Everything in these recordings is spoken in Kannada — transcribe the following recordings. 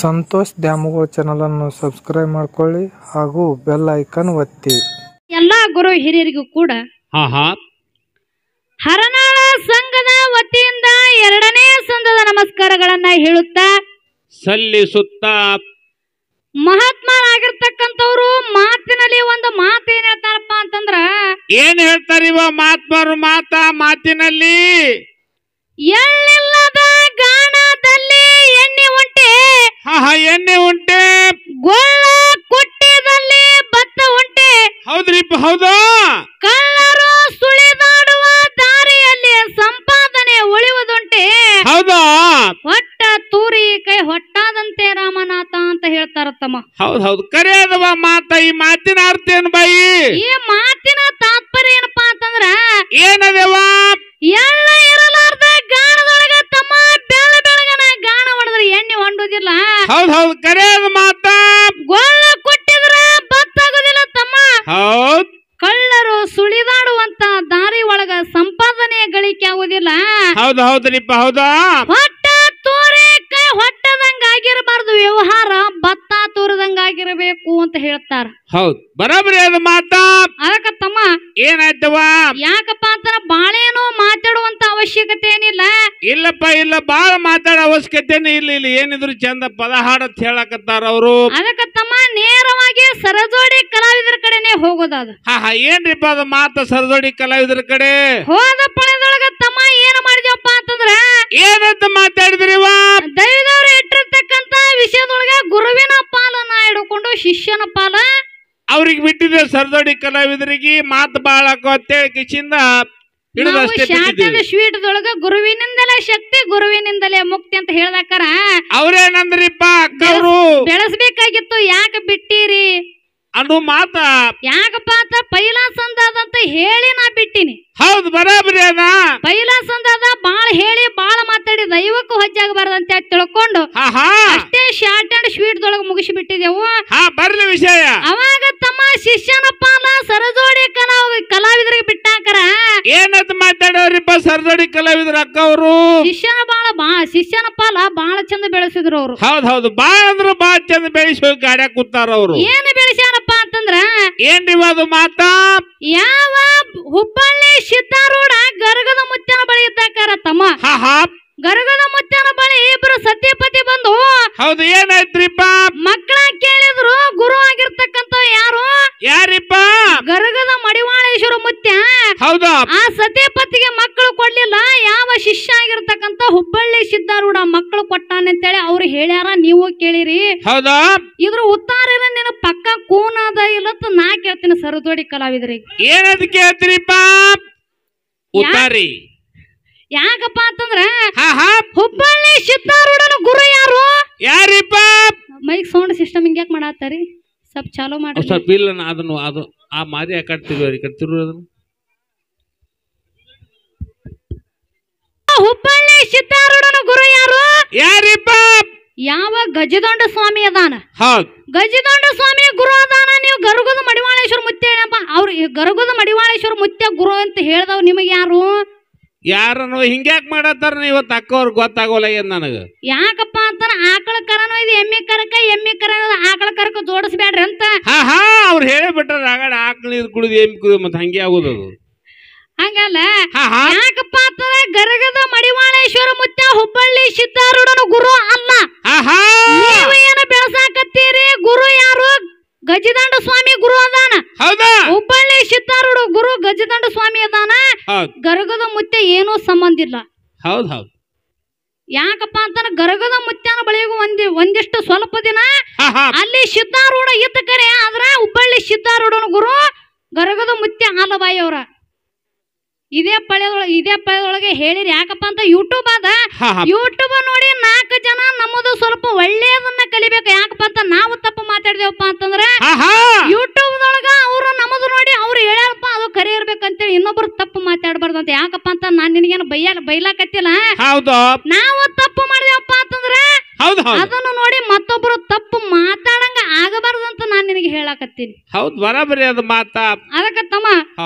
ಸಂತೋಷ್ ಚಾನಲ್ ಅನ್ನು ಸಬ್ಸ್ಕ್ರೈಬ್ ಮಾಡ್ಕೊಳ್ಳಿ ಹಾಗೂ ಬೆಲ್ ಐಕನ್ ಒತ್ತಿ ಎಲ್ಲಾ ಗುರು ಹಿರಿಯರಿಗೂ ಕೂಡ ಹರನಾಳ ಸಂಘದ ವತಿಯಿಂದ ಎರಡನೇ ಸಂಘದ ನಮಸ್ಕಾರಗಳನ್ನ ಹೇಳುತ್ತಾ ಸಲ್ಲಿಸುತ್ತಾ ಮಹಾತ್ಮರಾಗಿರ್ತಕ್ಕಂಥವ್ರು ಮಾತಿನಲ್ಲಿ ಒಂದು ಮಾತು ಏನ್ ಹೇಳ್ತಾರಪ್ಪ ಅಂತಂದ್ರ ಏನ್ ಹೇಳ್ತಾರೆ ಮಹಾತ್ಮರು ಮಾತಾ ಮಾತಿನಲ್ಲಿ ಎಳ್ಳ ಎಣ್ಣೆ ಉಂಟೆ ಗೊಳ್ಳ ಕುಟ್ಟಿದಲ್ಲಿ ಭತ್ತ ಉಂಟೆ ಹೌದ್ರಿಪ್ಪ ಹೌದಾ ಕಳ್ಳರು ಸುಳಿದಾಡುವ ದಾರಿಯಲ್ಲಿ ಸಂಪಾದನೆ ಉಳಿಯುವುದುಂಟೆ ಹೌದಾ ಹೊಟ್ಟ ತೂರಿ ಕೈ ಹೊಟ್ಟಾದಂತೆ ರಾಮನಾಥ ಅಂತ ಹೇಳ್ತಾರ ತಮ್ಮ ಹೌದ್ ಹೌದು ಕರೆ ಅದವ ಮಾತ ಈ ಮಾತಿನ ಅರ್ಥ ಏನು ಬಾಯಿ ಈ ಮಾತಿನ ತಾತ್ಪರ್ಯ ಏನಪ್ಪಾ ಅಂತಂದ್ರ ಏನದೇವಾ ಎಲ್ಲ ಇರಲಾರ್ದ ಗಾಣದ ಎಣ್ಣೆ ಹೊಂಡೋದಿಲ್ಲ ಹೌದ್ ಹೌದ್ ಕರೆಯದ ಮಾತ ಗೋಳ ಕೊಟ್ಟಿದ್ರ ಬತ್ತಾಗೋದಿಲ್ಲ ತಮ್ಮ ಹೌದ್ ಕಳ್ಳರು ಸುಳಿದಾಡುವಂತ ದಾರಿ ಒಳಗ ಸಂಪಾದನೆ ಗಳಿಕೆ ಆಗೋದಿಲ್ಲ ಹೌದ್ ಹೌದ್ರಿಪ್ಪ ಹೌದಾ ಹೊಟ್ಟ ತೋರೆ ಕೈ ಹೊಟ್ಟ ಬರದಂಗ ಆಗಿರಬಾರ್ದು ವ್ಯವಹಾರ ಭತ್ತ ತೋರದಂಗ ಆಗಿರಬೇಕು ಅಂತ ಹೇಳ್ತಾರ ಹೌದು ಬರಬರಿ ಅದು ಮಾತ ಅದಕ್ಕ ತಮ್ಮ ಏನಾಯ್ತವ ಯಾಕಪ್ಪ ಅಂತಾರ ಬಾಳೇನೋ ಮಾತಾಡುವಂತ ಅವಶ್ಯಕತೆ ಏನಿಲ್ಲ ಇಲ್ಲಪ್ಪ ಇಲ್ಲ ಬಾಳ ಮಾತಾಡೋ ಅವಶ್ಯಕತೆ ಇಲ್ಲ ಇಲ್ಲ ಏನಿದ್ರು ಚಂದ ಪದ ಹಾಡತ್ ಹೇಳಕತ್ತಾರ ಅವರು ಅದಕ್ಕ ತಮ್ಮ ನೇರವಾಗಿ ಸರಜೋಡಿ ಕಲಾವಿದರ ಕಡೆನೆ ಹೋಗೋದದ ಹಾ ಹಾ ಏನ್ರಿಪ್ಪ ಅದು ಮಾತ ಸರಜೋಡಿ ಕಲಾವಿದರ ಕಡೆ ಹೋದ ತಮ್ಮ ಏನ್ ಮಾಡಿದ್ಯಪ್ಪ ಅಂತಂದ್ರ ಏನಂತ ವಾ ದೈವದ ಅವ್ರಿಗೆ ಬಿಟ್ಟಿದ್ದೆ ಸರ್ದೋಡಿ ಕಲಾವಿದರಿಗೆ ಮಾತು ಬಾಳ ಅಂತೇಳಿ ಕಿಶಿಂದ ಸ್ವೀಟ್ ದೊಳಗ ಗುರುವಿನಿಂದಲೇ ಶಕ್ತಿ ಗುರುವಿನಿಂದಲೇ ಮುಕ್ತಿ ಅಂತ ಹೇಳ್ದಾಕಾರ ಅವ್ರೇನಂದ್ರಿಪ್ಪ ಅಕ್ಕವ್ರು ಬೆಳೆಸ್ಬೇಕಾಗಿತ್ತು ಯಾಕೆ ಬಿಟ್ಟಿರಿ ಅನ್ನೋ ಮಾತ ಯಾಕಪ್ಪ ಅಂತ ಪೈಲಾಸಂದಾದಂತ ಹೇಳಿ ನಾ ಬಿಟ್ಟಿನಿ ಹೌದು ಬರಾಬರಿ ಅದ ಪೈಲಾಸಂದಾದ ಬಾಳ ಹೇಳಿ ಬಾಳ ಮಾತಾಡಿ ದೈವಕ್ಕೂ ಹೊಜ್ಜಾಗಬಾರ್ದು ಅಂತ ತಿಳ್ಕೊಂಡು ಅಷ್ಟೇ ಶಾರ್ಟ್ ಅಂಡ್ ಸ್ವೀಟ್ ದೊಳಗ ಮುಗಿಸಿ ಬಿಟ್ಟಿದೆವು ಬರ್ಲಿ ವಿಷಯ ಅವ ಅಕ್ಕ ಅವರು ಶಿಷ್ಯನ ಬಾಳ ಬಾ ಶಿಷ್ಯನ ಪಾಲ ಬಾಳ ಚಂದ ಬೆಳೆಸಿದ್ರು ಅವರು ಹೌದ್ ಹೌದು ಬಾಳ ಅಂದ್ರೆ ಬಾಳ ಚಂದ ಬೆಳೆಸಿ ಹೋಗಿ ಕೂತಾರ ಅವರು ಏನ್ ಬೆಳೆಸ್ಯಾರಪ್ಪ ಅಂತಂದ್ರ ಏನ್ರಿ ಅದು ಮಾತಾ ಯಾವ ಹುಬ್ಬಳ್ಳಿ ಸಿದ್ದಾರೂಢ ಗರ್ಗದ ಮುತ್ತಿನ ಬಳಿ ಇದ್ದಾಕಾರ ತಮ್ಮ ಹಾ ಹಾ ಗರಗನ ಮುತ್ತನ ಬಳಿ ಇಬ್ರು ಸತ್ಯಪತಿ ಬಂದು ಹೌದು ಏನಾಯ್ತ್ರಿಪ್ಪ ಮಕ್ಕಳ ಕೇಳಿದ್ರು ಗುರು ಆಗಿರ್ತಕ್ಕಂತ ಯಾರು ಯಾರಿಪ್ಪ ಗರಗದ ಮಡಿವಾಳೇಶ್ವರ ಮುತ್ಯ ಹೌದು ಆ ಸತ್ಯಪತಿಗೆ ಮಕ್ಕಳು ಕೊಡ್ಲಿಲ್ಲ ಯಾವ ಶಿಷ್ಯ ಆಗಿರ್ತಕ್ಕಂತ ಹುಬ್ಬಳ್ಳಿ ಸಿದ್ಧಾರೂಢ ಮಕ್ಕಳು ಕೊಟ್ಟಾನೆ ಅಂತೇಳಿ ಅವ್ರು ಹೇಳ್ಯಾರ ನೀವು ಕೇಳಿರಿ ಹೌದಾ ಇದ್ರ ಉತ್ತಾರ ನಿನ್ನ ಪಕ್ಕ ಕೂನಾದ ಇಲ್ಲ ನಾ ಕೇಳ್ತೀನಿ ಸರದೋಡಿ ಕಲಾವಿದ್ರಿ ಏನದ್ ಕೇಳ್ತೀರಿಪ್ಪ ಉತ್ತಾರಿ ಯಾಕಪ್ಪ ಅಂತಂದ್ರ ಹುಬ್ಬಳ್ಳಿ ಸಿದ್ಧಾರೂಢನ ಗುರು ಯಾರು ಯಾರಿಪ್ಪ ಮೈಕ್ ಸೌಂಡ್ ಸಿಸ್ಟಮ್ ಹಿಂಗ್ಯಾಕ್ ಯಾಕೆ ಮಾಡತ್ತಾರಿ ಸ್ವಲ್ಪ ಚಾಲೋ ಮಾಡಿ ಸ್ವಲ್ಪ ಇಲ್ಲ ಅದನ್ನು ಅದು ಆ ಮಾರಿ ಆ ಕಡೆ ಹುಬ್ಬಳ್ಳಿ ಸಿದ್ಧಾರೂಢನ ಗುರು ಯಾರು ಯಾರಿಪ್ಪ ಯಾವ ಗಜದೊಂಡ ಸ್ವಾಮಿ ಅದಾನ ಗಜದೊಂಡ ಸ್ವಾಮಿ ಗುರು ಅದಾನ ನೀವು ಗರುಗದ ಮಡಿವಾಳೇಶ್ವರ ಮುತ್ತೇನಪ್ಪ ಅವ್ರು ಗರುಗದ ಮಡಿವಾಳೇಶ್ವರ ಮುತ್ತೆ ಗುರು ಅಂತ ಹೇಳ್ದವ್ ನಿಮಗೆ ಯಾರು ಯಾರನ್ನು ಹಿಂಗ್ಯಾಕ್ ಮಾಡತ್ತಾರ ಇವತ್ತು ಅಕ್ಕವ್ರ ಗೊತ್ತಾಗೋಲ್ಲ ಏನ್ ನನಗೆ ಯಾಕಪ್ಪ ಅಂತಾರ ಆಕಳ ಕರನು ಇದು ಎಮ್ಮೆ ಕರಕ ಎಮ್ಮೆ ಕರ ಆಕಳ ಕರಕ ಜೋಡಿಸ್ಬೇಡ್ರಿ ಅಂತ ಹಾ ಹಾ ಅವ್ರು ಹೇಳಿಬಿಟ್ರ ಆಗಾಡ ಆಕಳ ನೀರು ಕುಡಿದು ಎಮ್ಮೆ ಕುಡಿದು ಮತ್ತೆ ಹಂಗೆ ಆಗೋದು ಹಂಗಲ್ಲ ಯಾಕಪ್ಪ ಅಂತಾರ ಗರಗದ ಮಡಿವಾಳೇಶ್ವರ ಮುತ್ತ ಹುಬ್ಬಳ್ಳಿ ಸಿದ್ದಾರೂಢನ ಗುರು ಅಲ್ಲ ಹಾ ನೀವು ಏನು ಬೆಳಸಾಕತ್ತೀರಿ ಗುರು ಯಾರು ಗಜದಂಡ ಸ್ವಾಮಿ ಗುರು ಅದಾನ ಹೌದಾ ಹುಬ್ಬಳ್ಳಿ ಸಿದ್ದಾರೂಢ ಗುರು ಗಜದಂಡ ಸ್ವಾಮಿ ಅದಾನ ಗರಗದ ಮುತ್ತೆ ಏನೂ ಸಂಬಂಧ ಇಲ್ಲ ಹೌದು ಹೌದು ಯಾಕಪ್ಪ ಅಂತಾನ ಗರಗದ ಮುತ್ಯನ ಬಳಿಗೂ ಒಂದಿ ಒಂದಿಷ್ಟು ಸ್ವಲ್ಪ ದಿನ ಅಲ್ಲಿ ಶಿತಾರೂಢ ಇದ್ದ ಕರೆ ಆದ್ರ ಹುಬ್ಬಳ್ಳಿ ಸಿದ್ದಾರೂಢನ ಗುರು ಗರಗದ ಮುತ್ಯ ಹಾಲಬಾಯಿ ಅವ್ರ ಇದೇ ಪಳೆ ಇದೇ ಪಳೆದೊಳಗೆ ಹೇಳಿರಿ ಯಾಕಪ್ಪ ಅಂತ ಯೂಟ್ಯೂಬ್ ಅದ ಯೂಟ್ಯೂಬ್ ನೋಡಿ ನಾಲ್ಕು ಜನ ನಮ್ಮದು ಸ್ವಲ್ಪ ಒಳ್ಳೆಯದನ್ನ ಕಲಿಬೇಕು ಯಾಕಪ್ಪ ಅಂತ ನಾವು ತಪ್ಪು ಮಾತಾಡಿದೇವಪ್ಪ ಅಂತಂದ್ರೆ ಆಹಾ ಯೂಟ್ಯೂಬ್ದೊಳಗ ಅವರು ನಮ್ಮದು ನೋಡಿ ಅವ್ರು ಹೇಳ್ಯಾರಪ್ಪ ಅದು ಕರೆ ಹೇಳಿ ಇನ್ನೊಬ್ರು ತಪ್ಪು ಮಾತಾಡ್ಬಾರ್ದು ಅಂತ ಯಾಕಪ್ಪ ಅಂತ ನಾನು ನಿನಗೇನು ಬೈಯ ಬೈಲಾಕತ್ತಿಲ್ಲ ನಾವು ತಪ್ಪು ಮಾಡಿದೇವಪ್ಪ ಅಂತಂದ್ರೆ ಹೌದು ಹೌದು ಅದನ್ನು ನೋಡಿ ಮತ್ತೊಬ್ರು ತಪ್ಪು ಮಾತಾಡಂಗ ಆಗಬಾರ್ದು ಅಂತ ನಾನು ನಿನಗೆ ಹೇಳಾಕತ್ತೀನಿ ಹೌದು ಬರಾಬರಿ ಅದು ಮಾತಾ ಅದಕ್ಕೆ ತಮ್ಮ ಆ,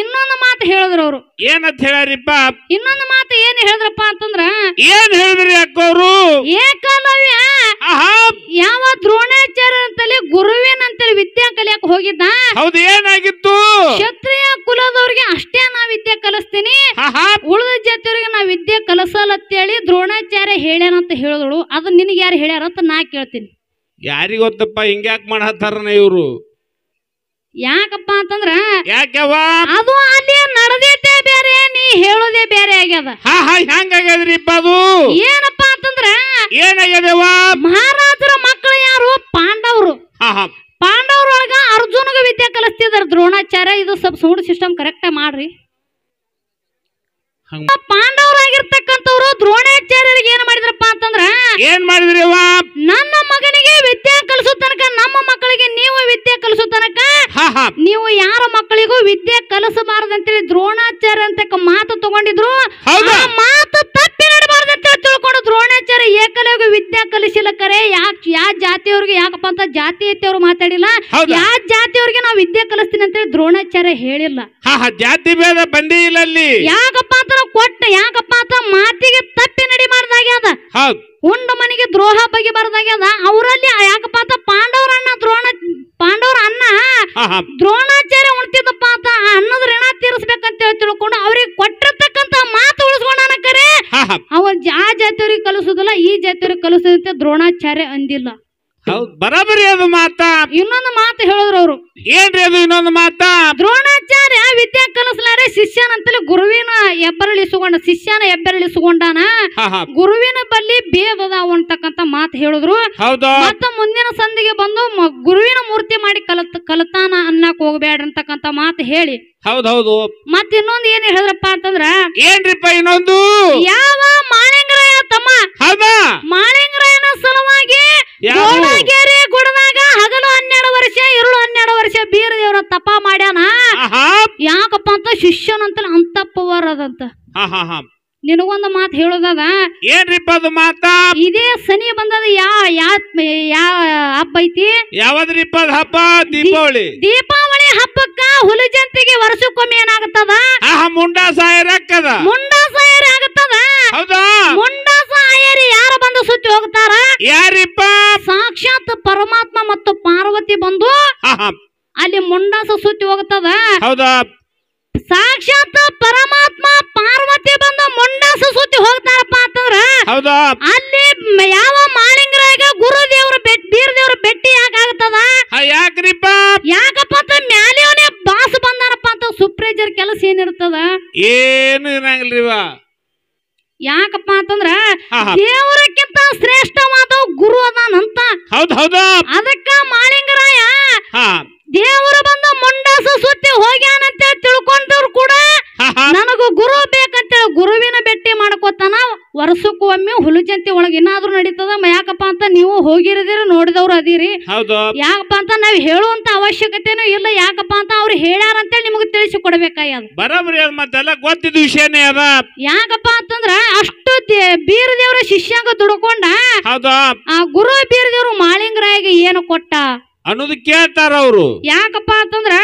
ಇನ್ನೊಂದು ಮಾತು ಹೇಳಿದ್ರು ಅವರು ಏನಂತ ಹೇಳಿಪ್ಪ ಇನ್ನೊಂದು ಮಾತು ಏನ್ ಹೇಳಿದ್ರಪ್ಪ ಅಂತಂದ್ರ ಏನ್ ಹೇಳಿದ್ರಿ ಅಕ್ಕವ್ರು ಏಕಲವ್ಯ ಯಾವ ದ್ರೋಣಾಚಾರ್ಯ ಅಂತಲೇ ಅಂತೇಳಿ ವಿದ್ಯಾ ಕಲಿಯಕ್ ಹೋಗಿದ್ದ ಹೌದು ಏನಾಗಿತ್ತು ಕ್ಷತ್ರಿಯ ಕುಲದವ್ರಿಗೆ ಅಷ್ಟೇ ನಾ ವಿದ್ಯೆ ಕಲಿಸ್ತೀನಿ ಉಳಿದ ಜಾತಿಯವರಿಗೆ ನಾ ವಿದ್ಯೆ ಅಂತ ಅಂತೇಳಿ ದ್ರೋಣಾಚಾರ್ಯ ಹೇಳ್ಯಾನಂತ ಹೇಳಿದಳು ಅದು ನಿನಗೆ ಯಾರು ಹೇಳ್ಯಾರ ಅಂತ ನಾ ಕೇಳ್ತೀನಿ ಯಾರಿಗ ಗೊತ್ತಪ್ಪ ಯಾಕೆ ಮಾಡತ್ತಾರನ ಇವರು ಯಾಕಪ್ಪ ಅಂತಂದ್ರ ಯಾಕ್ಯವ ಅದು ಅಲ್ಲಿ ನಡೆದಿದ್ದೇ ಬೇರೆ ನೀ ಹೇಳೋದೇ ಬೇರೆ ಆಗ್ಯದ ಹಾ ಹಾ ಅದು ಏನಪ್ಪ ಅಂತಂದ್ರ ಏನಾಗ್ಯದವ ಮಹಾರಾಜರ ಮಕ್ಕಳು ಯಾರು ಪಾಂಡವರು ಹಾ ಹಾ ಪಾಂಡವರೊಳಗ ಅರ್ಜುನಗ ವಿದ್ಯೆ ಕಲಿಸ್ತಿದ್ರು ದ್ರೋಣಾಚಾರ್ಯ ಇದು ಸ್ವಲ್ಪ ಸೌಂಡ್ ಸಿಸ್ಟಮ್ ಕರೆಕ್ಟ್ ಮಾಡ್ರಿ ಪಾಂಡವರಾಗಿರ್ತಕ್ಕಂಥವ್ರು ದ್ರೋಣಾಚಾರ್ಯರಿಗೆ ಏನ್ ಮಾಡಿದ್ರಪ್ಪ ಅಂತಂದ್ರ ಏನ್ ಮಾಡಿದ್ರಿ ನನ್ನ ಮಗನಿಗೆ ವಿದ್ಯೆ ಕಲಿಸೋ ತನಕ ನಮ್ಮ ಮಕ್ಕಳಿಗೆ ನೀವು ವಿದ್ಯೆ ಕಲಿಸೋ ತನಕ ನೀವು ಯಾರ ಮಕ್ಕಳಿಗೂ ವಿದ್ಯೆ ಕಲಿಸಬಾರದಂತೇಳಿ ದ್ರೋಣಾಚಾರ್ಯ ಅಂತ ಮಾತು ತಗೊಂಡಿದ್ರು ಮಾತು ತಪ್ಪಿನ ದ್ರೋಣಾಚಾರ್ಯ ಏಕಲವ್ಯ ವಿದ್ಯಾ ಕಲಿಸಿಲ್ಲ ಕರೆ ಯಾಕೆ ಯಾವ ಜಾತಿಯವ್ರಿಗೆ ಯಾಕಪ್ಪ ಅಂತ ಜಾತಿ ಐತಿಯವ್ರು ಮಾತಾಡಿಲ್ಲ ಯಾವ ಜಾತಿಯವ್ರಿಗೆ ನಾವು ವಿದ್ಯೆ ಕಲಿಸ್ತೀನಿ ಅಂತೇಳಿ ದ್ರೋಣಾಚಾರ್ಯ ಹೇಳಿಲ್ಲ ಜಾತಿ ಭೇದ ಬಂದಿಲ್ಲ ಇಲ್ಲ ಯಾಕಪ್ಪ ಅಂತ ಕೊಟ್ಟ ಯಾಕಪ್ಪ ಅಂತ ಮಾತಿಗೆ ತಪ್ಪಿ ನಡಿ ಮಾಡ್ದಾಗ್ಯದ ಉಂಡ ಮನೆಗೆ ದ್ರೋಹ ಬಗ್ಗೆ ಬರ್ದಾಗ್ಯದ ಅವರಲ್ಲಿ ಯಾಕಪ್ಪ ಅಂತ ಪಾಂಡವರ ಅಣ್ಣ ದ್ರೋಣ ಪಾಂಡವರ ಅನ್ನ ದ್ರೋಣಾಚಾರ್ಯ ಉಣ್ತಿದ್ದಪ್ಪ ಅಂತ ಅನ್ನದ ಋಣ ತೀರಿಸ್ಬೇಕಂತ ತಿಳ್ಕೊಂಡು ಅಂತ ದ್ರೋಣಾಚಾರ್ಯ ಅಂದಿಲ್ಲ ಹೌದು ಅದು ಮಾತ ಇನ್ನೊಂದು ಮಾತು ಹೇಳಿದ್ರು ಅವರು ಏನ್ರಿ ಅದು ಇನ್ನೊಂದು ಮಾತ ದ್ರೋಣಾಚಾರ್ಯ ವಿದ್ಯೆ ಕಲಿಸಲಾರೆ ಶಿಷ್ಯನಂತಲೇ ಗುರುವಿನ ಎಬ್ಬರಳಿಸಿಕೊಂಡ ಶಿಷ್ಯನ ಎಬ್ಬರಳಿಸಿಕೊಂಡಾನ ಗುರುವಿನ ಬಲ್ಲಿ ಭೇದದ ಅಂತಕ್ಕಂತ ಮಾತು ಹೇಳಿದ್ರು ಮತ್ತ ಮುಂದಿನ ಸಂದಿಗೆ ಬಂದು ಗುರುವಿನ ಮೂರ್ತಿ ಮಾಡಿ ಕಲತ್ ಕಲತಾನ ಅನ್ನಕ್ ಹೋಗ್ಬೇಡ ಅಂತಕ್ಕಂತ ಮಾತು ಹೇಳಿ ಹೌದೌದು ಮತ್ತೆ ಇನ್ನೊಂದು ಏನ್ ಹೇಳಿದ್ರಪ್ಪ ಅಂತಂದ್ರ ಏನ್ರಿಪ್ಪ ಇನ್ನೊಂದು ಯಾವ ಮಾಣೆ ನಿನಗೊಂದು ಮಾತು ಹೇಳೋದದ ಏನ್ರಿಪ್ಪ ಅದು ಮಾತ ಇದೇ ಶನಿ ಬಂದದ ಯಾವ ಯಾವ ಹಬ್ಬ ಐತಿ ಯಾವ್ದ್ರಿಪ್ಪ ಹಬ್ಬ ದೀಪಾವಳಿ ದೀಪಾವಳಿ ಹಬ್ಬಕ್ಕ ಹುಲಿ ಜಂತಿಗೆ ವರ್ಷಕ್ಕೊಮ್ಮೆ ಏನಾಗುತ್ತದ ಆಹಾ ಸಾಯರ್ ಹಾಕದ ಮುಂಡ ಸಾಯರ್ ಆಗತ್ತದ ಹೌದಾ ಮುಂಡ ಯಾರು ಬಂದು ಸುತ್ತಿ ಹೋಗ್ತಾರ ಯಾರಿಪ್ಪ ಸಾಕ್ಷಾತ್ ಪರಮಾತ್ಮ ಮತ್ತು ಪಾರ್ವತಿ ಬಂದು ಅಲ್ಲಿ ಮುಂಡಾಸ ಸುತ್ತಿ ಹೋಗ್ತದ ಹೌದಾ ಸಾಕ್ಷಾತ್ ಪರಮಾತ್ಮ ಪಾರ್ವತಿ ಬಂದು ಮುಂಡಾಸ ಸುತ್ತಿ ಹೋಗ್ತಾರಪ್ಪ ಅಂತಂದ್ರ ಹೌದಾ ಅಲ್ಲಿ ಯಾವ ಮಾಳಿಂಗರಾಗ ಗುರು ದೇವ್ರ ಬೀರ್ ದೇವ್ರ ಬೆಟ್ಟಿ ಯಾಕಾಗತ್ತದ ಯಾಕ್ರಿಪ್ಪ ಯಾಕಪ್ಪ ಅಂತ ಮ್ಯಾಲಿಯವನೇ ಬಾಸ್ ಬಂದಾರಪ್ಪ ಅಂತ ಸುಪ್ರೇಜರ್ ಕೆಲಸ ಏನಿರ್ತದ ಏನು ಇರಂಗಿಲ್ರಿವ ಯಾಕಪ್ಪ ಅಂತಂದ್ರ ದೇವರಕ್ಕಿಂತ ಶ್ರೇಷ್ಠವಾದ ಗುರು ಅದಾನಂತ ಹೌದು ಹೌದ ಅದಕ್ಕ ಮಾಲಿಂಗರಾಯ ದೇವರು ಬಂದು ಮುಂಡಾಸ ಸುತ್ತಿ ಹೋಗ್ಯಾನಂತ ಜಯಂತಿ ಒಳಗೆ ಏನಾದ್ರೂ ನಡೀತದ ಯಾಕಪ್ಪ ಅಂತ ನೀವು ಹೋಗಿರದಿರ ನೋಡಿದವ್ರು ಅದೀರಿ ಯಾಕಪ್ಪ ಅಂತ ನಾವ್ ಹೇಳುವಂತ ಅವಶ್ಯಕತೆನೂ ಇಲ್ಲ ಯಾಕಪ್ಪ ಅಂತ ಅವ್ರು ಹೇಳ್ಯಾರ ಅಂತೇಳಿ ನಿಮಗೆ ತಿಳಿಸಿ ಕೊಡ್ಬೇಕಾಗ್ಯದ ಬರಬ್ರಿ ಮತ್ತೆಲ್ಲ ಗೊತ್ತಿದ್ದ ವಿಷಯನೇ ಅದ ಯಾಕಪ್ಪ ಅಂತಂದ್ರ ಅಷ್ಟು ಬೀರ ದೇವ್ರ ಶಿಷ್ಯಾಂಗ ದುಡ್ಕೊಂಡ ಆ ಗುರು ಬೀರ ದೇವ್ರು ಮಾಳಿಂಗರಾಯಿಗೆ ಏನು ಕೊಟ್ಟ ಅನ್ನೋದು ಕೇಳ್ತಾರ ಅವರು ಯಾಕಪ್ಪ ಅಂತಂದ್ರ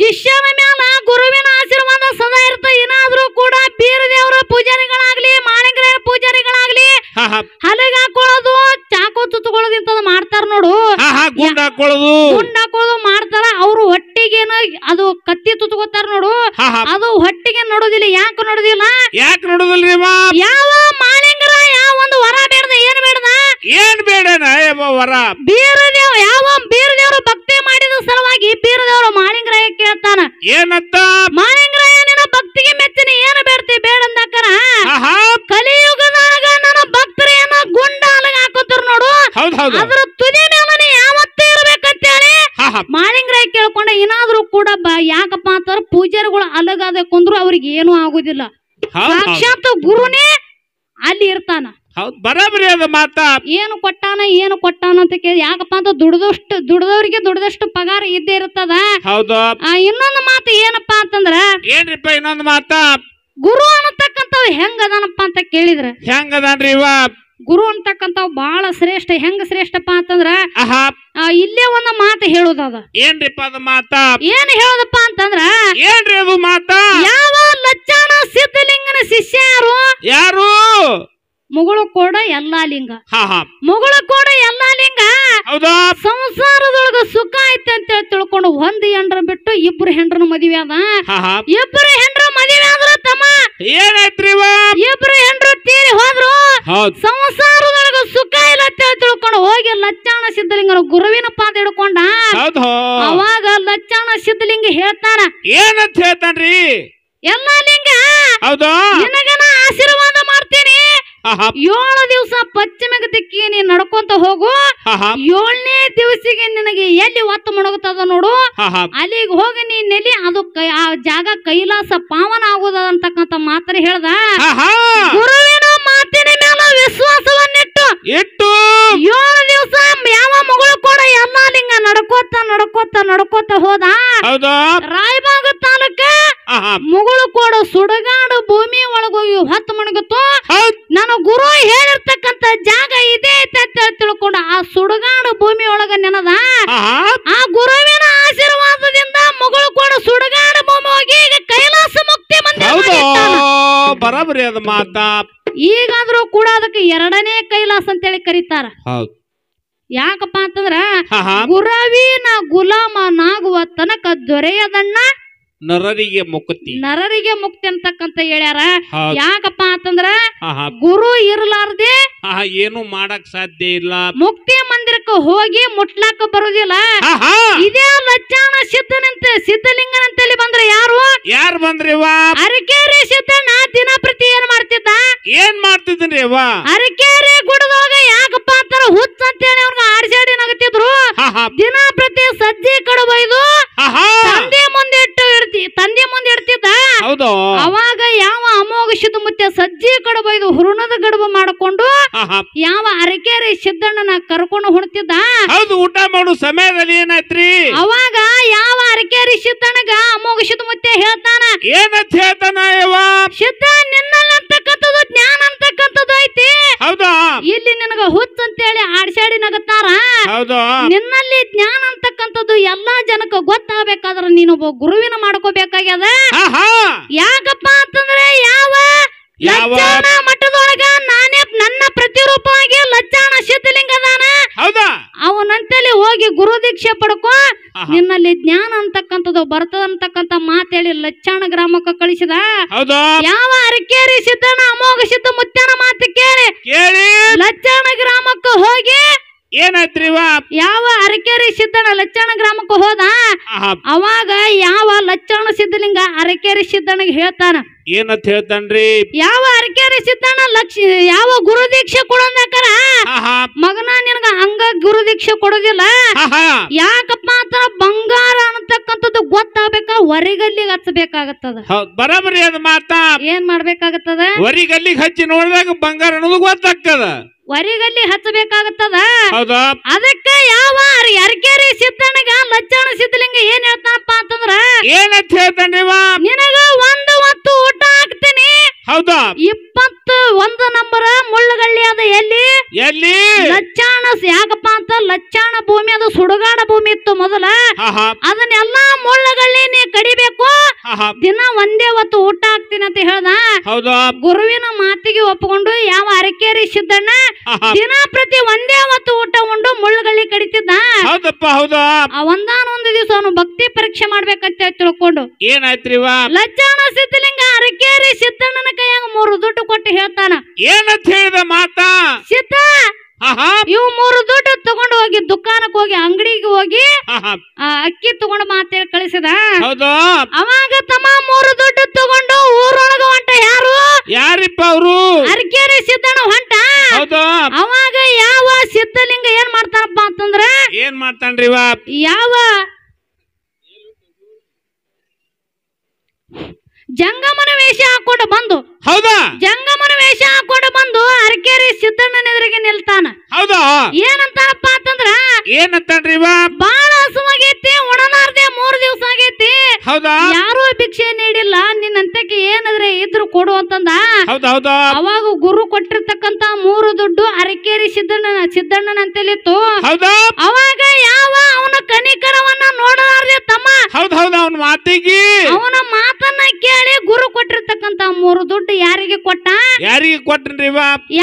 ಶಿಷ್ಯನ ಮ್ಯಾಲ ಗುರುವಿನ ಆಶೀರ್ವಾದ ಸದಾ ಇರ್ತ ಏನಾದ್ರೂ ಕೂಡ ಬೀರ ದೇವರ ಪೂಜಾರಿಗಳಾಗ್ಲಿ ಮಾಳಿಂಗರ साहब हाँ, ಕೂಡ ಯಾಕಪ್ಪ ಅಂತಂದ್ರೆ ಪೂಜಾರಿಗಳು ಅಲಗಾದ ಕುಂದ್ರು ಅವ್ರಿಗೆ ಏನು ಆಗುದಿಲ್ಲ ಸಾಕ್ಷಾತ್ ಗುರುನೇ ಅಲ್ಲಿ ಇರ್ತಾನ ಅದ ಏನು ಕೊಟ್ಟಾನ ಏನು ಕೊಟ್ಟಾನ ಅಂತ ಕೇಳಿ ಯಾಕಪ್ಪ ಅಂತ ದುಡ್ದಷ್ಟು ದುಡ್ದವ್ರಿಗೆ ದುಡ್ದಷ್ಟು ಪಗಾರ ಇದ್ದೇ ಇರ್ತದ ಹೌದು ಇನ್ನೊಂದು ಮಾತು ಏನಪ್ಪಾ ಅಂತಂದ್ರ ಏನ್ರಿಪ್ಪ ಇನ್ನೊಂದು ಮಾತಾ ಗುರು ಅನ್ನತಕ್ಕಂಥವ್ ಹೆಂಗದಾನಪ್ಪ ಅಂತ ಕೇಳಿದ್ರ ಹೆಂಗದಾನ್ರಿ ಇವ ಗುರು ಅಂತಕ್ಕಂತ ಬಹಳ ಶ್ರೇಷ್ಠ ಹೆಂಗ ಶ್ರೇಷ್ಠಪ್ಪ ಅಂತಂದ್ರ ಇಲ್ಲೇ ಒಂದ್ ಮಾತು ಹೇಳುದದ ಏನ್ರಿಪ್ಪ ಅದ ಮಾತ ಏನ್ ಹೇಳುದಪ್ಪ ಅಂತಂದ್ರ ಏನ್ರಿ ಅದು ಮಾತ ಯಾವ ಲಚ್ಚಾಣ ಸಿದ್ಧಲಿಂಗನ ಶಿಷ್ಯ ಯಾರು ಯಾರು ಮುಗಳು ಕೂಡ ಎಲ್ಲಾ ಲಿಂಗ ಮುಗಳು ಕೂಡ ಎಲ್ಲಾ ಲಿಂಗ ಸಂಸಾರದೊಳಗ ಸುಖ ಐತೆ ಅಂತ ಹೇಳಿ ತಿಳ್ಕೊಂಡು ಒಂದ್ ಹೆಂಡ್ರ ಬಿಟ್ಟು ಇಬ್ರು ಹೆಂಡ್ರನ ಮದುವೆ ಅದ ಇಬ್ರು ಹೆಂಡ್ರ ಮದುವೆ ಆದ್ರ ತಮ್ಮ ಏನಾಯ್ತ್ರಿವ ಇಬ್ರು ಹೆಂಡ್ರು ತೀರಿ ಹೋದ್ರು ಹೌದು ಸುಖ ಇಲ್ಲ ಅಂತ ತಿಳ್ಕೊಂಡು ಹೋಗಿ ಲಚ್ಚಾಣ ಸಿದ್ಧಲಿಂಗ ಗುರುವಿನ ಪಾದ ಹಿಡ್ಕೊಂಡ ಹೌದು ಅವಾಗ ಲಚ್ಚಾಣ ಸಿದ್ಧಲಿಂಗ ಹೇಳ್ತಾನ ಏನಂತ ಹೇಳ್ತಾನ್ರಿ ಎಲ್ಲ ಲಿಂಗ ಹೌದು ನಿನಗನ ಆಶೀರ್ವಾದ ಏಳು ದಿವಸ ಪಶ್ಚಿಮಕ್ಕೆ ದಿಕ್ಕಿಗೆ ನೀನ್ ನಡ್ಕೊಂತ ಹೋಗು ಏಳನೇ ದಿವಸಿಗೆ ನಿನಗೆ ಎಲ್ಲಿ ಒತ್ತು ಮುಣಗುತ್ತದ ನೋಡು ಅಲ್ಲಿಗೆ ಹೋಗಿ ನೀನ್ ಎಲ್ಲಿ ಅದು ಆ ಜಾಗ ಕೈಲಾಸ ಪಾವನ ಆಗುದ ಅಂತಕ್ಕಂತ ಮಾತ್ರ ಹೇಳ್ದ ಗುರುವಿನ ಮಾತಿನ ಮೇಲೆ ವಿಶ್ವಾಸವ ಇಟ್ಟು ಏಳು ದಿವಸ ಯಾವ ಮಗಳು ಕೂಡ ಎಲ್ಲ ನಿಂಗ ನಡ್ಕೋತ ನಡ್ಕೋತ ನಡ್ಕೋತ ಹೋದ ಹೌದಾ ರಾಯಬಾಗ ತಾಲೂಕ ಮಗಳು ಕೂಡ ಸುಡಗಾಡು ಭೂಮಿ ಒಳಗೋಗಿ ಹೊತ್ತು ಮುಣಗುತ್ತೋ ನನ್ನ ಗುರು ಹೇಳಿರ್ತಕ್ಕಂತ ಜಾಗ ಇದೇ ಐತೆ ತಿಳ್ಕೊಂಡು ಆ ಸುಡಗಾಡು ಭೂಮಿ ಒಳಗ ನೆನದ ಆ ಗುರುವಿನ ಆಶೀರ್ವಾದದಿಂದ ಮಗಳು ಕೂಡ ಸುಡಗಾಡು ಬರಾಬರಿ ಅದ ಮಾತ ಈಗಾದ್ರೂ ಕೂಡ ಅದಕ್ಕೆ ಎರಡನೇ ಕೈಲಾಸ ಅಂತ ಹೇಳಿ ಕರೀತಾರ ಹೌದು ಯಾಕಪ್ಪ ಅಂತಂದ್ರ ಗುಲಾಮ ನಾಗುವ ತನಕ ದೊರೆಯದಣ್ಣ ನರರಿಗೆ ಮುಕ್ತಿ ನರರಿಗೆ ಮುಕ್ತಿ ಅಂತಕ್ಕಂತ ಹೇಳ್ಯಾರ ಯಾಕಪ್ಪ ಅಂತಂದ್ರ ಗುರು ಇರ್ಲಾರ್ದೆ ಏನು ಮಾಡಕ್ ಸಾಧ್ಯ ಇಲ್ಲ ಮುಕ್ತಿ ಮಂದಿರಕ್ಕೆ ಹೋಗಿ ಮುಟ್ಲಾಕ ಬರುದಿಲ್ಲ ಇದೇ ಲಚ್ಚಾಣ ಸಿದ್ಧನಂತೆ ಸಿದ್ಧಲಿಂಗನಂತೇಳಿ ಬಂದ್ರ ಯಾರು ಯಾರು ಬಂದ್ರಿವಾ ದೇವ ಅರಕೇರಿ ಗುಡದೊಳಗ ಯಾಕಪ್ಪ ಅಂತಾರ ಹುಚ್ಚ ಹೇಳಿ ಅವ್ರನ್ನ ಆರ್ಜಾಡಿ ನಗತಿದ್ರು ದಿನ ಪ್ರತಿ ಸಜ್ಜಿ ಕಡೆ ಬೈದು ತಂದೆ ಮುಂದೆ ಇಟ್ಟು ಇರ್ತಿ ತಂದೆ ಮುಂದೆ ಇಡ್ತಿದ್ದ ಹೌದು ಅವಾಗ ಯಾವ ಅಮೋಘ ಸಿದ್ಧ ಮುತ್ತೆ ಸಜ್ಜಿ ಕಡೆ ಬೈದು ಹುರುಣದ ಗಡಬ ಮಾಡಿಕೊಂಡು ಯಾವ ಅರಕೇರಿ ಸಿದ್ದಣ್ಣನ ಕರ್ಕೊಂಡು ಹೊಡ್ತಿದ್ದ ಹೌದು ಊಟ ಮಾಡೋ ಸಮಯದಲ್ಲಿ ಏನಾಯ್ತ್ರಿ ಅವಾಗ ಯಾವ ಅರಕೇರಿ ಸಿದ್ದಣ್ಣಗ ಅಮೋಘ ಸಿದ್ಧ ಮುತ್ತೆ ಹೇಳ್ತಾನ ಏನಂತ ಹೇಳ್ತಾನ ಯವ್ವ ಸಿದ್ಧ ನಿನ್ನಲ್ಲಂತ ಹುಚ್ಚ ಅಂತೇಳಿ ಆಡ್ಸಾಡಿ ನಗತ್ತಾರ ನಿನ್ನಲ್ಲಿ ಜ್ಞಾನ ಅಂತಕ್ಕಂಥದ್ದು ಎಲ್ಲಾ ಜನಕ್ಕೆ ಗೊತ್ತಾಗಬೇಕಾದ್ರ ನೀನು ಗುರುವಿನ ಮಾಡ್ಕೋಬೇಕಾಗ್ಯದ ಯಾಕಪ್ಪ ಅಂತಂದ್ರೆ ಯಾವ ಯಾವ ಮಠದೊಳಗ ನಾನೇ ಪ್ರತಿರೂಪ ಪ್ರತಿರೂಪವಾಗಿ ಲಚ್ಚಾಣ ಸಿದ್ಧಲಿಂಗ ಹೌದಾ ಹೋಗಿ ಗುರು ದೀಕ್ಷೆ ಪಡ್ಕೋ ನಿನ್ನಲ್ಲಿ ಜ್ಞಾನ ಅಂತಕ್ಕಂಥದ್ದು ಮಾತು ಮಾತೇಳಿ ಲಚ್ಚಾಣ ಗ್ರಾಮಕ್ಕೆ ಕಳಿಸಿದ ಯಾವ ಅರಕೇರಿ ಸಿದ್ದಣ್ಣ ಅಮೋಘ ಸಿದ್ಧ ಮುತ್ತನ ಮಾತು ಕೇಳಿ ಲಚ್ಚಾಣ ಗ್ರಾಮಕ್ಕೆ ಹೋಗಿ ಏನಾಯ್ತ್ರಿ ಯಾವ ಅರಕೇರಿ ಸಿದ್ಧನ ಲಚ್ಚಣ ಗ್ರಾಮಕ್ಕೆ ಹೋದ ಅವಾಗ ಯಾವ ಲಚ್ಚಣ ಸಿದ್ಧಲಿಂಗ ಅರಕೇರಿ ಸಿದ್ಧನಿಗೆ ಹೇಳ್ತಾನ ಏನಂತ ಹೇಳ್ತಾನ್ರಿ ಯಾವ ಅರಕೇರಿ ಸಿದ್ದಣ್ಣ ಲಕ್ಷ ಯಾವ ಗುರು ದೀಕ್ಷೆ ಕೊಡೋದಕ್ಕರ ಮಗನ ನಿನಗ ಹಂಗ ಗುರು ದೀಕ್ಷೆ ಕೊಡೋದಿಲ್ಲ ಯಾಕಪ್ಪ ಅಂತ ಬಂಗಾರ ಅನ್ನತಕ್ಕಂಥದ್ದು ಗೊತ್ತಾಗಬೇಕ ಹೊರಗಲ್ಲಿಗೆ ಹಚ್ಚಬೇಕಾಗತ್ತದ ಬರಬರಿ ಅದ ಮಾತಾ ಏನ್ ಮಾಡ್ಬೇಕಾಗತ್ತದ ಹೊರಿಗಲ್ಲಿಗೆ ಹಚ್ಚಿ ನೋಡಿದಾಗ ಬಂಗಾರ ಅನ್ನೋದು ಗೊತ್ತಾಗ್ತದ ವರಿಗಲ್ಲಿ ಹಚ್ಚಬೇಕಾಗತ್ತದ ಹೌದಾ ಅದಕ್ಕೆ ಯಾವ ಅರ್ಕೇರಿ ಅರಕೇರಿ ಸಿದ್ದಣ್ಣಗ ಲಚ್ಚಾಣ ಸಿದ್ಧಲಿಂಗ ಏನ್ ಹೇಳ್ತಾನಪ್ಪ ಅಂತಂದ್ರ ಏನಂತ ಹೇಳ್ತಾನ್ರಿ ನಿನಗ ಹೌದಾ ಇಪ್ಪತ್ತು ಮತ್ತು ಒಂದು ನಂಬರ್ ಮುಳ್ಳಗಳ್ಳಿ ಅದ ಎಲ್ಲಿ ಎಲ್ಲಿ ಲಚ್ಚಾಣ ಯಾಕಪ್ಪ ಅಂತ ಲಚ್ಚಾಣ ಭೂಮಿ ಅದು ಸುಡುಗಾಡ ಭೂಮಿ ಇತ್ತು ಮೊದಲ ಅದನ್ನೆಲ್ಲ ಮುಳ್ಳುಗಳ್ಳಿ ನೀ ಕಡಿಬೇಕು ದಿನ ಒಂದೇ ಹೊತ್ತು ಊಟ ಹಾಕ್ತೀನಿ ಅಂತ ಹೇಳ್ದ ಗುರುವಿನ ಮಾತಿಗೆ ಒಪ್ಪಿಕೊಂಡು ಯಾವ ಅರಕೇರಿ ಸಿದ್ದಣ್ಣ ದಿನ ಪ್ರತಿ ಒಂದೇ ಹೊತ್ತು ಊಟ ಉಂಡು ಮುಳ್ಳುಗಳ್ಳಿ ಕಡಿತಿದ್ದ ಒಂದಾನೊಂದು ದಿವಸ ಅವನು ಭಕ್ತಿ ಪರೀಕ್ಷೆ ಮಾಡ್ಬೇಕಂತ ತಿಳ್ಕೊಂಡು ಏನಾಯ್ತ್ರಿ ಲಚ್ಚಾಣ ಸಿದ್ಧಲಿಂಗ ಅರಕೇರಿ ಸಿದ್ದಣ್ಣನ ಕೈಯಾಗ ಮೂರು ದುಡ್ಡು ಕೊಟ್ಟು ಹೇಳ್ತಾನ ಏನಂತ ಹೇಳಿದ ಮಾತಾ ಸಿದ್ಧ ಆಹಾ ಇವ್ ಮೂರು ದುಡ್ಡು ತಗೊಂಡು ಹೋಗಿ ದುಕಾನಕ್ ಹೋಗಿ ಅಂಗಡಿಗೆ ಹೋಗಿ ಅಕ್ಕಿ ತಗೊಂಡು ಮಾತೇ ಕಳಿಸಿದ ಹೌದು ಅವಾಗ ತಮ್ಮ ಮೂರು ದುಡ್ಡು ತಗೊಂಡು ಊರೊಳಗ ಹೊಂಟ ಯಾರು ಯಾರಿಪ್ಪ ಅವರು ಅರ್ಕೇರಿ ಸಿದ್ಧನ ಹೊಂಟ ಹೌದು ಅವಾಗ ಯಾವ ಸಿದ್ಧಲಿಂಗ ಏನ್ ಮಾಡ್ತಾನಪ್ಪ ಅಂತಂದ್ರ ಏನ್ ಮಾಡ್ತಾನ್ರಿ ಯಾವ ಜಂಗಮನ ವೇಷ ಹಾಕೊಂಡು ಬಂದು ಹೌದಾ ಜಂಗಮನ ವೇಷ ಹಾಕೊಂಡು ಬಂದು ಅರಕೇರಿ ಸಿದ್ದಣ್ಣನ ಎದುರಿಗೆ ನಿಲ್ತಾನ ಹೌದಾ ಏನಂತಪ್ಪ ಅಂತಂದ್ರ ಏನಂತಾನ್ರಿ ಬಾಳ ಹಸುವಾಗೈತಿ ಒಣನಾರ್ದೆ ಮೂರ್ ದಿವಸ ಆಗೈತಿ ಹೌದಾ ಯಾರು ಭಿಕ್ಷೆ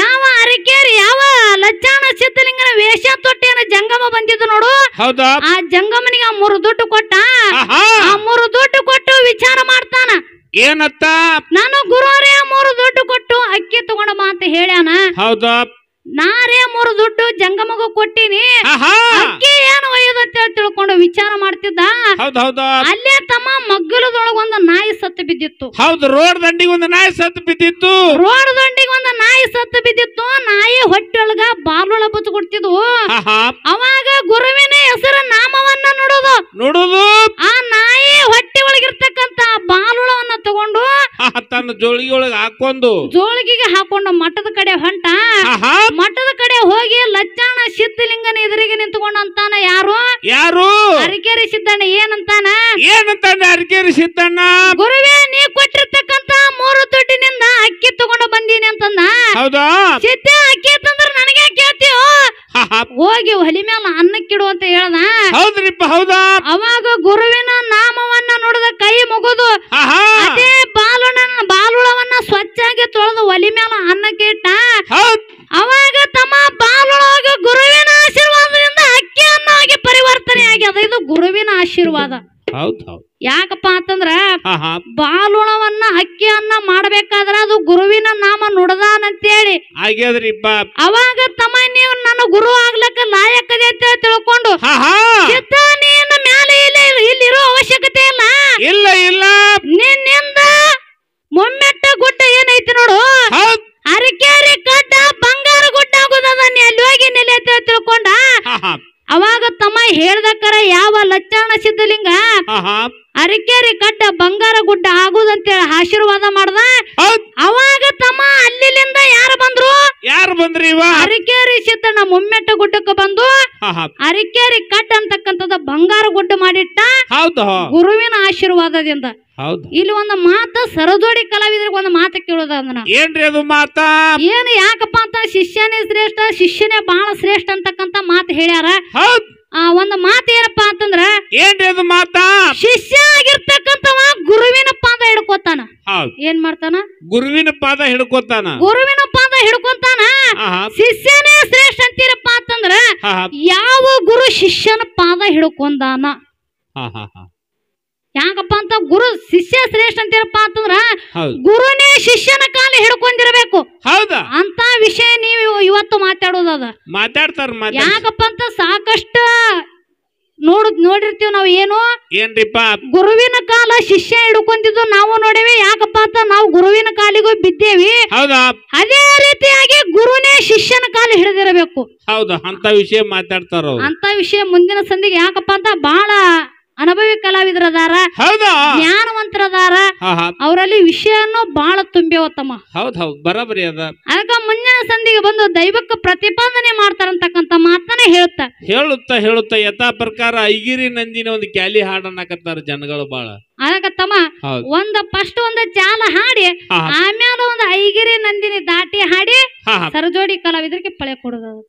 ಯಾವ ಅರಕೇರಿ ಯಾವ ಲಜ್ಜಾನ ಸಿದ್ಧಲಿಂಗನ ವೇಷ ತೊಟ್ಟಿನ ಜಂಗಮ ಬಂದಿದ್ದು ನೋಡು ಹೌದಾ ಆ ಜಂಗಮನಿಗೆ ಆ ಮೂರು ದುಡ್ಡು ಕೊಟ್ಟ ಆ ಮೂರು ದುಡ್ಡು ಕೊಟ್ಟು ವಿಚಾರ ಮಾಡ್ತಾನ ಏನತ್ತ ನಾನು ಗುರುವರೇ ಮೂರು ದುಡ್ಡು ಕೊಟ್ಟು ಅಕ್ಕಿ ತಗೊಂಡ ಅಂತ ಹೇಳ್ಯಾನ ಹೌದಾ ನಾರೇ ಮೂರು ದುಡ್ಡು ಜಂಗಮಗು ಕೊಟ್ಟಿನಿ ಅಕ್ಕಿ ಏನು ಹೇಳಿ ತಿಳ್ಕೊಂಡು ವಿಚಾರ ಮಾಡ್ತಿದ್ದ ಅಲ್ಲೇ ತಮ್ಮ ಮಗ್ಗಲದೊಳಗ ಒಂದು ನಾಯಿ ಸತ್ತು ಬಿದ್ದಿತ್ತು ಹೌದು ರೋಡ್ ದಂಡಿಗೆ ಒಂದು ನಾಯಿ ಸತ್ತು ಬಿದ್ದಿತ್ತು ರೋಡ್ ದಂಡಿಗೆ ಒಂದು ನಾಯಿ ಸತ್ತು ಬಿದ್ದಿತ್ತು ನಾಯಿ ಹೊಟ್ಟೆೊಳಗ ಬಾರ್ಲೊಳ ಬಚ್ಚ ಕೊಡ್ತಿದ್ವು ಅವಾಗ ಗುರುವಿನ ಹೆಸರ ನಾಮವನ್ನ ನೋಡುದು ನೋಡುದು ಆ ನಾಯಿ ಹೊಟ್ಟೆ ಒಳಗಿರ್ತಕ್ಕಂತ ಬಾಲುಳವನ್ನ ತಗೊಂಡು ತನ್ನ ಜೋಳಿಗೆ ಒಳಗೆ ಹಾಕೊಂಡು ಜೋಳಿಗೆ ಹಾಕೊಂಡು ಮಠದ ಕಡೆ ಹೊಂಟ ಮಠದ ಕಡೆ ಹೋಗಿ ಲಚ್ಚಾಣ ಸಿದ್ಧಲಿಂಗನ ಎದುರಿಗೆ ನಿಂತ್ಕೊಂಡು ಯಾರು ಯಾರು ಅರಿಕೇರಿ ಸಿದ್ದಣ್ಣ ಏನಂತಾನ ಏನಂತಾನೆ ಅರಿಕೇರಿ ಸಿದ್ದಣ್ಣ ಗುರುವೇ ನೀ ಕೊಟ್ಟಿರ್ತಕ್ಕಂತ ಮೂರು ದುಡ್ಡಿನಿಂದ ಅಕ್ಕಿ ತಗೊಂಡು ಬಂದೀನಿ ಅಂತಂದ ಹೌದಾ ಸಿದ್ಧ ಅಕ್ಕಿ ತಂದ್ರ ನನಗೆ ಕೇಳ್ತೀವ ಹೋಗಿ ಹೊಲಿ ಮೇಲೆ ಅನ್ನಕ್ಕಿಡು ಅಂತ ಹೇಳ್ದ ಹೌದ್ರಿಪ್ಪ ಹೌದಾ ಅವಾಗ ಗುರುವಿನ ನಾಮವನ್ನ ನೋಡಿದ ಕೈ ಮುಗಿದು ಅದೇ ಬಾಲುಳನ ಬಾಲುಳವನ್ನ ಸ್ವಚ್ಛಾಗಿ ತೊಳೆದು ಒಲಿ ಮೇಲೆ ಅನ್ನಕ್ಕೆ ಇಟ್ಟ ಅವಾಗ ತಮ್ಮ ಬಾಲೊಳಗ ಗುರುವಿನ ಆಶೀರ್ವಾದದಿಂದ ಅಕ್ಕಿ ಅನ್ನಾಗಿ ಪರಿವರ್ತನೆ ಆಗ್ಯದ ಇದು ಗುರುವಿನ ಆಶೀರ್ವಾದ ಯಾಕಪ್ಪ ಅಂತಂದ್ರ ಬಾಲುಣವನ್ನ ಅಕ್ಕಿ ಅನ್ನ ಮಾಡ್ಬೇಕಾದ್ರ ಅದು ಗುರುವಿನ ನಾಮ ನುಡದಾನ ಅಂತೇಳಿ ಅವಾಗ ತಮ್ಮ ನೀವು ನನ್ನ ಗುರು ಆಗ್ಲಕ್ಕ ಲಾಯಕದೆ ಅಂತ ತಿಳ್ಕೊಂಡು ನೀನ ಮ್ಯಾಲೆ ಇಲ್ಲಿ ಇಲ್ಲಿರೋ ಅವಶ್ಯಕತೆ ಇಲ್ಲ ಇಲ್ಲ ಇಲ್ಲ ನಿನ್ನಿಂದ ಮೊಮ್ಮೆಟ್ಟ ಗುಡ್ಡ ಏನೈತಿ ನೋಡು ಅರಿಕೇರಿ ಕಡ್ಡ ಬಂಗ ಅಲ್ಲಿ ಹೋಗಿ ನೆಲೆ ತಿಳ್ಕೊಂಡ ಅವಾಗ ತಮ್ಮ ಹೇಳ್ದಕ್ಕರ ಯಾವ ಲಕ್ಷಣ ಸಿದ್ಧಲಿಂಗ ಅರಿಕೇರಿ ಕಟ್ಟ ಬಂಗಾರ ಗುಡ್ಡ ಆಗುದಂತೇಳಿ ಆಶೀರ್ವಾದ ಮಾಡ್ದ ಅವಾಗ ತಮ್ಮ ಅಲ್ಲಿಂದ ಯಾರು ಬಂದ್ರು ಯಾರು ಬಂದ್ರಿ ಅರಿಕೇರಿ ಸಿದ್ದಣ್ಣ ಮುಮ್ಮೆಟ್ಟ ಗುಡ್ಡಕ್ಕೆ ಬಂದು ಅರಿಕೇರಿ ಕಟ್ ಅಂತಕ್ಕಂಥದ್ದು ಬಂಗಾರ ಗುಡ್ಡ ಮಾಡಿಟ್ಟ ಗುರುವಿನ ಆಶೀರ್ವಾದದಿಂದ ಇಲ್ಲಿ ಒಂದು ಮಾತು ಸರದೋಡಿ ಕಲಾವಿದ್ರಿಗೆ ಒಂದು ಮಾತು ಕೇಳೋದ ಮಾತ ಏನು ಯಾಕಪ್ಪ ಅಂತ ಶಿಷ್ಯನೇ ಶ್ರೇಷ್ಠ ಶಿಷ್ಯನೇ ಬಹಳ ಶ್ರೇಷ್ಠ ಅಂತಕ್ಕಂತ ಮಾತು ಹೇಳ್ಯಾರ ಹೌದು ಆ ಒಂದು ಮಾತು ಏನಪ್ಪ ಅಂತಂದ್ರ ಏನ್ರಿ ಅದು ಮಾತ ಶಿಷ್ಯ ಆಗಿರ್ತಕ್ಕಂಥವ ಗುರುವಿನ ಪಾದ ಹಿಡ್ಕೋತಾನ ಏನ್ ಮಾಡ್ತಾನ ಗುರುವಿನ ಪಾದ ಹಿಡ್ಕೋತಾನ ಗುರುವಿನ ಹಿಡ್ಕೊಂತಾನ ಶಿಷ್ಯನೇ ಶ್ರೇಷ್ಠ ಅಂತೀರಪ್ಪ ಅಂತಂದ್ರ ಯಾವ ಗುರು ಶಿಷ್ಯನ ಪಾದ ಹಿಡ್ಕೊಂಡಾನ ಯಾಕಪ್ಪ ಅಂತ ಗುರು ಶಿಷ್ಯ ಶ್ರೇಷ್ಠ ಅಂತೀರಪ್ಪ ಅಂತಂದ್ರ ಗುರುನೇ ಶಿಷ್ಯನ ಕಾಲ ಹಿಡ್ಕೊಂಡಿರಬೇಕು ಹೌದಾ ಅಂತ ವಿಷಯ ನೀವು ಇವತ್ತು ಮಾತಾಡೋದದ ಮಾತಾಡ್ತಾರ ಯಾಕಪ್ಪ ಅಂತ ಸಾಕಷ್ಟು ನೋಡ್ ನೋಡಿರ್ತೀವಿ ನಾವು ಏನು ಏನ್ರಿಪ್ಪ ಗುರುವಿನ ಕಾಲ ಶಿಷ್ಯ ಹಿಡ್ಕೊಂತಿದ್ದು ನಾವು ನೋಡೇವಿ ಯಾಕಪ್ಪ ಅಂತ ನಾವು ಗುರುವಿನ ಕಾಲಿಗೂ ಬಿದ್ದೇವಿ ಹೌದಾ ಅದೇ ರೀತಿಯಾಗಿ ಗುರುನೇ ಶಿಷ್ಯನ ಕಾಲ ಹಿಡಿದಿರಬೇಕು ಹೌದು ಅಂತ ವಿಷಯ ಮಾತಾಡ್ತಾರ ಅಂತ ವಿಷಯ ಮುಂದಿನ ಸಂದಿಗೆ ಯಾಕಪ್ಪ ಅಂತ ಬಹಳ ಅನುಭವಿ ಕಲಾವಿದರದಾರ ಹೌದಾ ಜ್ಞಾನವಂತರದಾರ ಅವರಲ್ಲಿ ವಿಷಯನೂ ಬಹಳ ತುಂಬ್ಯಾವ ತಮ್ಮ ಹೌದ್ ಹೌದ್ ಬರಬರಿ ಅದ ಅದಕ್ಕ ಮುಂಜಾನ ಸಂಧಿಗೆ ಬಂದು ದೈವಕ್ಕೆ ಪ್ರತಿಪಾದನೆ ಮಾಡ್ತಾರಂತಕ್ಕಂತ ಮಾತನ್ನ ಹೇಳುತ್ತ ಹೇಳುತ್ತ ಹೇಳುತ್ತ ಯಥಾ ಪ್ರಕಾರ ಐಗಿರಿ ನಂದಿನ ಒಂದು ಕ್ಯಾಲಿ ಹಾಡನ್ನಕತ್ತಾರ ಜನಗಳು ಬಹಳ ಅದಕ್ಕ ತಮ್ಮ ಒಂದ ಫಸ್ಟ್ ಒಂದ ಚಾಲ ಹಾಡಿ ಆಮ್ಯಾಲ ಒಂದು ಐಗಿರಿ ನಂದಿನಿ ದಾಟಿ ಹಾಡಿ ಸರಜೋಡಿ ಕಲಾವಿದರಿಗೆ ಪಳೆ ಕೊಡೋದು